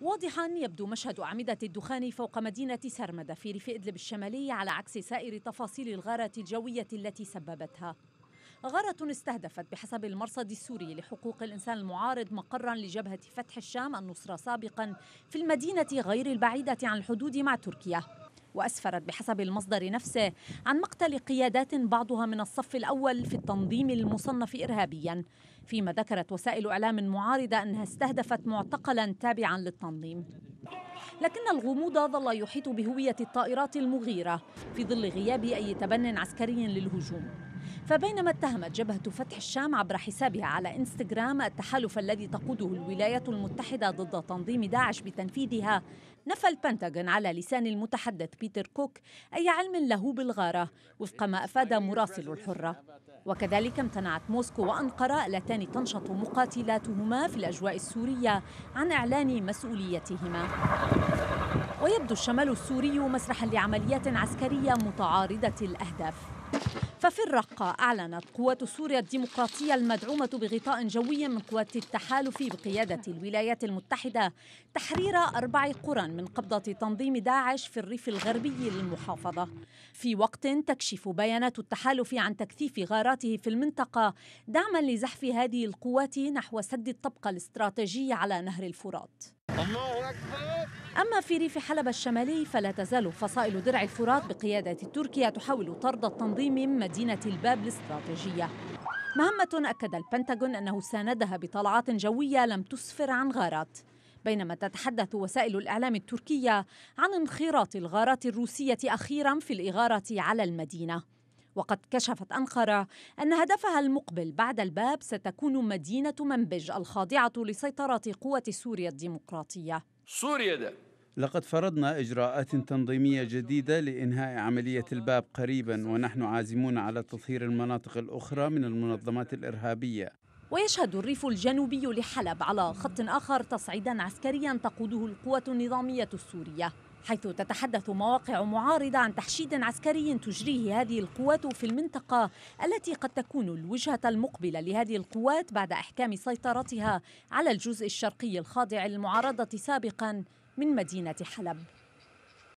واضحا يبدو مشهد أعمدة الدخان فوق مدينة سرمدة في ريف إدلب الشمالي على عكس سائر تفاصيل الغارة الجوية التي سببتها غارة استهدفت بحسب المرصد السوري لحقوق الإنسان المعارض مقرا لجبهة فتح الشام النصرة سابقا في المدينة غير البعيدة عن الحدود مع تركيا وأسفرت بحسب المصدر نفسه عن مقتل قيادات بعضها من الصف الأول في التنظيم المصنف إرهابيا فيما ذكرت وسائل إعلام معارضة أنها استهدفت معتقلا تابعا للتنظيم لكن الغموض ظل يحيط بهوية الطائرات المغيرة في ظل غياب أي تبن عسكري للهجوم فبينما اتهمت جبهة فتح الشام عبر حسابها على انستغرام التحالف الذي تقوده الولايات المتحدة ضد تنظيم داعش بتنفيذها نفى البنتاغون على لسان المتحدث بيتر كوك أي علم له بالغارة وفق ما أفاد مراسل الحرة وكذلك امتنعت موسكو وأنقرة اللتان تنشط مقاتلاتهما في الأجواء السورية عن إعلان مسؤوليتهما ويبدو الشمال السوري مسرحا لعمليات عسكرية متعارضة الأهداف ففي الرقة أعلنت قوات سوريا الديمقراطية المدعومة بغطاء جوي من قوات التحالف بقيادة الولايات المتحدة تحرير أربع قرى من قبضة تنظيم داعش في الريف الغربي للمحافظة في وقت تكشف بيانات التحالف عن تكثيف غاراته في المنطقة دعما لزحف هذه القوات نحو سد الطبقة الاستراتيجية على نهر الفرات أما في ريف حلب الشمالي فلا تزال فصائل درع الفرات بقيادة تركيا تحاول طرد التنظيم من مدينة الباب الاستراتيجية مهمة أكد البنتاغون أنه ساندها بطلعات جوية لم تسفر عن غارات بينما تتحدث وسائل الإعلام التركية عن انخراط الغارات الروسية أخيرا في الإغارة على المدينة وقد كشفت أنقرة أن هدفها المقبل بعد الباب ستكون مدينة منبج الخاضعة لسيطرة قوة سوريا الديمقراطية سوريا ده. لقد فرضنا إجراءات تنظيمية جديدة لإنهاء عملية الباب قريبا ونحن عازمون على تطهير المناطق الأخرى من المنظمات الإرهابية ويشهد الريف الجنوبي لحلب على خط آخر تصعيدا عسكريا تقوده القوة النظامية السورية حيث تتحدث مواقع معارضة عن تحشيد عسكري تجريه هذه القوات في المنطقة التي قد تكون الوجهة المقبلة لهذه القوات بعد إحكام سيطرتها على الجزء الشرقي الخاضع للمعارضة سابقا من مدينة حلب